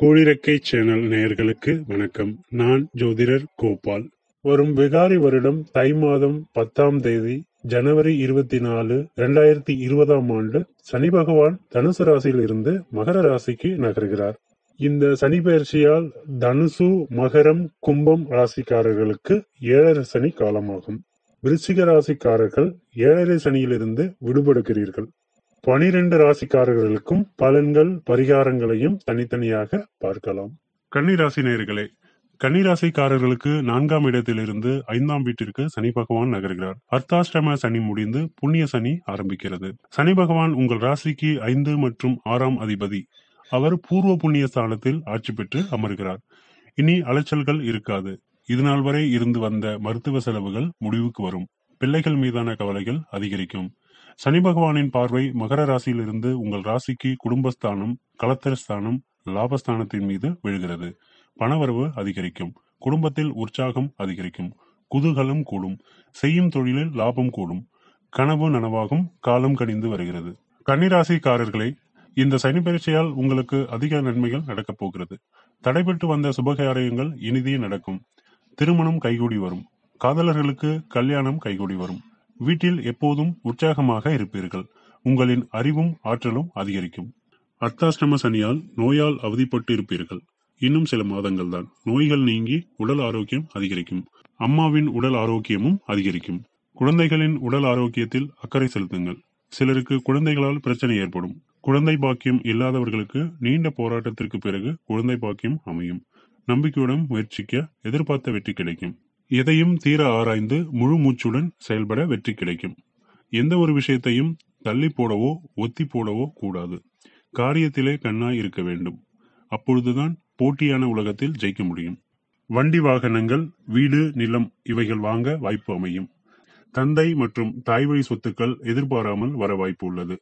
கோழிரக்கை channel நேயர்களுக்கு வணக்கம் நான் ஜோதிடர் கோபால் வரும் விகாரி வருடம் தை மாதம் பத்தாம் தேதி ஜனவரி இருபத்தி நாலு இரண்டாயிரத்தி இருபதாம் ஆண்டு சனி பகவான் தனுசு ராசியில் இருந்து மகர ராசிக்கு நகர்கிறார் இந்த சனி பயிற்சியால் தனுசு மகரம் கும்பம் ராசிக்காரர்களுக்கு ஏழரை சனி காலமாகும் விருச்சிக ராசிக்காரர்கள் ஏழரை சனியிலிருந்து விடுபடுகிறீர்கள் பனிரெண்டு ராசிக்காரர்களுக்கும் பலன்கள் பரிகாரங்களையும் தனித்தனியாக பார்க்கலாம் கன்னிராசி நேர்களே கன்னிராசிக்காரர்களுக்கு நான்காம் இடத்திலிருந்து ஐந்தாம் வீட்டிற்கு சனி பகவான் நகர்கிறார் அர்த்தாஷ்டம சனி முடிந்து புண்ணிய சனி ஆரம்பிக்கிறது சனி பகவான் உங்கள் ராசிக்கு ஐந்து மற்றும் ஆறாம் அதிபதி அவர் பூர்வ புண்ணிய ஸ்தானத்தில் ஆட்சி பெற்று அமர்கிறார் இனி அலைச்சல்கள் இருக்காது இதுநாள் வரை இருந்து வந்த மருத்துவ செலவுகள் முடிவுக்கு வரும் பிள்ளைகள் மீதான கவலைகள் அதிகரிக்கும் சனி பகவானின் பார்வை மகர ராசியிலிருந்து உங்கள் ராசிக்கு குடும்பஸ்தானம் கலத்திரஸ்தானம் லாபஸ்தானத்தின் மீது விழுகிறது பணவரவு அதிகரிக்கும் குடும்பத்தில் உற்சாகம் அதிகரிக்கும் குதூகலம் கூடும் செய்யும் தொழிலில் லாபம் கூடும் கனவு நனவாகும் காலம் கனிந்து வருகிறது கன்னிராசிக்காரர்களே இந்த சனி பயிற்சியால் உங்களுக்கு அதிக நன்மைகள் நடக்கப் போகிறது தடைபட்டு வந்த சுபகாரியங்கள் இனிதே நடக்கும் திருமணம் கைகூடி வரும் காதலர்களுக்கு கல்யாணம் கைகூடி வரும் வீட்டில் எப்போதும் உற்சாகமாக இருப்பீர்கள் உங்களின் அறிவும் ஆற்றலும் அதிகரிக்கும் அர்த்தாஷ்டம சனியால் நோயால் அவதிப்பட்டு இருப்பீர்கள் இன்னும் சில மாதங்கள் தான் நோய்கள் நீங்கி உடல் ஆரோக்கியம் அதிகரிக்கும் அம்மாவின் உடல் ஆரோக்கியமும் அதிகரிக்கும் குழந்தைகளின் உடல் ஆரோக்கியத்தில் அக்கறை செலுத்துங்கள் சிலருக்கு குழந்தைகளால் பிரச்சனை ஏற்படும் குழந்தை பாக்கியம் இல்லாதவர்களுக்கு நீண்ட போராட்டத்திற்கு பிறகு குழந்தை பாக்கியம் அமையும் நம்பிக்கையுடன் முயற்சிக்க எதிர்பார்த்த வெற்றி கிடைக்கும் எதையும் தீர ஆராய்ந்து முழு மூச்சுடன் செயல்பட வெற்றி கிடைக்கும் எந்த ஒரு விஷயத்தையும் தள்ளி போடவோ ஒத்தி போடவோ கூடாது காரியத்திலே கண்ணாய் இருக்க வேண்டும் அப்பொழுதுதான் போட்டியான உலகத்தில் ஜெயிக்க முடியும் வண்டி வாகனங்கள் வீடு நிலம் இவைகள் வாங்க வாய்ப்பு அமையும் தந்தை மற்றும் தாய்வழி சொத்துக்கள் எதிர்பாராமல் வர வாய்ப்பு உள்ளது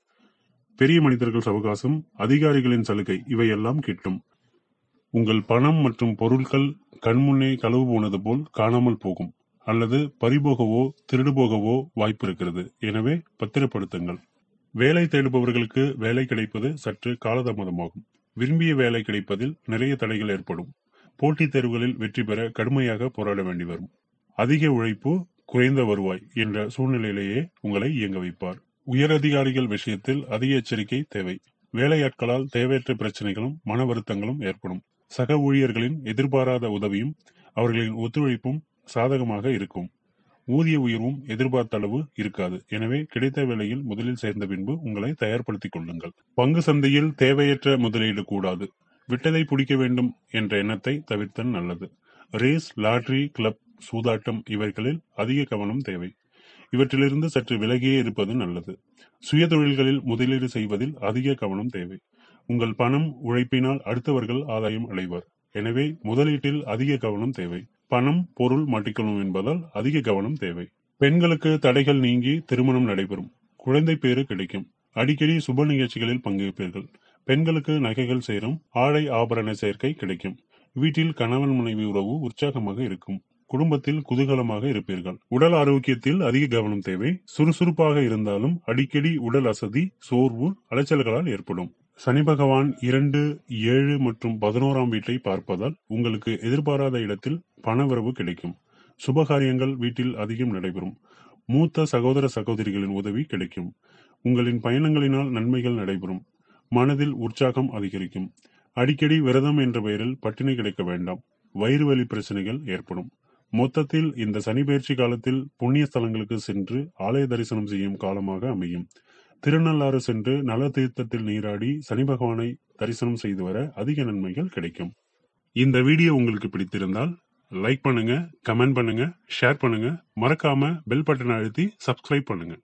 பெரிய மனிதர்கள் சவகாசம் அதிகாரிகளின் சலுகை இவையெல்லாம் கிட்டும் உங்கள் பணம் மற்றும் பொருட்கள் கண்முன்னே களவு போனது போல் காணாமல் போகும் அல்லது பறிபோகவோ திருடு போகவோ வாய்ப்பு இருக்கிறது எனவே பத்திரப்படுத்துங்கள் வேலை தேடுபவர்களுக்கு வேலை கிடைப்பது சற்று காலதாமதமாகும் விரும்பிய வேலை கிடைப்பதில் நிறைய தடைகள் ஏற்படும் போட்டித் தேர்வுகளில் வெற்றி பெற கடுமையாக போராட வேண்டி வரும் அதிக உழைப்பு குறைந்த வருவாய் என்ற சூழ்நிலையிலேயே உங்களை இயங்க வைப்பார் உயரதிகாரிகள் விஷயத்தில் அதிக எச்சரிக்கை தேவை வேலையாட்களால் தேவையற்ற பிரச்சனைகளும் மன வருத்தங்களும் ஏற்படும் சக ஊழியர்களின் எதிர்பாராத உதவியும் அவர்களின் ஒத்துழைப்பும் சாதகமாக இருக்கும் ஊதிய உயர்வும் எதிர்பார்த்த அளவு இருக்காது எனவே கிடைத்த வேளையில் முதலில் சேர்ந்த பின்பு உங்களை தயார்படுத்திக் கொள்ளுங்கள் பங்கு சந்தையில் தேவையற்ற முதலீடு கூடாது விட்டதை பிடிக்க வேண்டும் என்ற எண்ணத்தை தவிர்த்தல் நல்லது ரேஸ் லாட்ரி கிளப் சூதாட்டம் இவர்களில் அதிக கவனம் தேவை இவற்றிலிருந்து சற்று விலகியே இருப்பது நல்லது சுய தொழில்களில் முதலீடு செய்வதில் அதிக கவனம் தேவை உங்கள் பணம் உழைப்பினால் அடுத்தவர்கள் ஆதாயம் அடைவர் எனவே முதலீட்டில் அதிக கவனம் தேவை பணம் பொருள் மாட்டிக்கொள்ளும் என்பதால் அதிக கவனம் தேவை பெண்களுக்கு தடைகள் நீங்கி திருமணம் நடைபெறும் குழந்தை பேறு கிடைக்கும் அடிக்கடி சுப நிகழ்ச்சிகளில் பங்கேற்பீர்கள் பெண்களுக்கு நகைகள் சேரும் ஆடை ஆபரண சேர்க்கை கிடைக்கும் வீட்டில் கணவன் மனைவி உறவு உற்சாகமாக இருக்கும் குடும்பத்தில் குதூகலமாக இருப்பீர்கள் உடல் ஆரோக்கியத்தில் அதிக கவனம் தேவை சுறுசுறுப்பாக இருந்தாலும் அடிக்கடி உடல் அசதி சோர்வு அலைச்சல்களால் ஏற்படும் சனி பகவான் இரண்டு ஏழு மற்றும் பதினோராம் வீட்டை பார்ப்பதால் உங்களுக்கு எதிர்பாராத இடத்தில் பணவரவு கிடைக்கும் சுபகாரியங்கள் வீட்டில் அதிகம் நடைபெறும் மூத்த சகோதர சகோதரிகளின் உதவி கிடைக்கும் உங்களின் பயணங்களினால் நன்மைகள் நடைபெறும் மனதில் உற்சாகம் அதிகரிக்கும் அடிக்கடி விரதம் என்ற பெயரில் பட்டினி கிடைக்க வேண்டாம் வயிறு வலி பிரச்சனைகள் ஏற்படும் மொத்தத்தில் இந்த சனி பயிற்சி காலத்தில் புண்ணிய ஸ்தலங்களுக்கு சென்று ஆலய தரிசனம் செய்யும் காலமாக அமையும் திருநள்ளாறு சென்று நல தீர்த்தத்தில் நீராடி சனி பகவானை தரிசனம் செய்து வர அதிக நன்மைகள் கிடைக்கும் இந்த வீடியோ உங்களுக்கு பிடித்திருந்தால் லைக் பண்ணுங்க கமெண்ட் பண்ணுங்க ஷேர் பண்ணுங்க மறக்காம பெல் பட்டன் அழுத்தி சப்ஸ்கிரைப் பண்ணுங்க